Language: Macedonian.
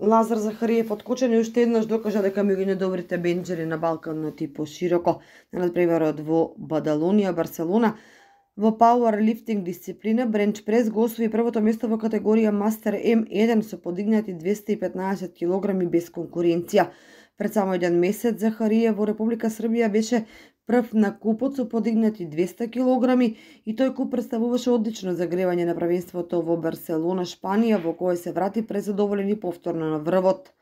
Лазар Захариев од Кочани уште еднаш докажа дека меѓу недобрите бенџери на Балканот и пошироко, на надпреварот во Бадалонија, Барселона, во пауерлифтинг дисциплина Бренч Прес го освои првото место во категорија Мастер М1 со подигнати 215 кг без конкуренција. Пред само еден месец Захариев во Република Србија беше прв на купот со подигнати 200 килограми и тој куп представуваше одлично загревање на правенството во Барселона, Шпанија, во кое се врати презадоволен и повторно на врвот.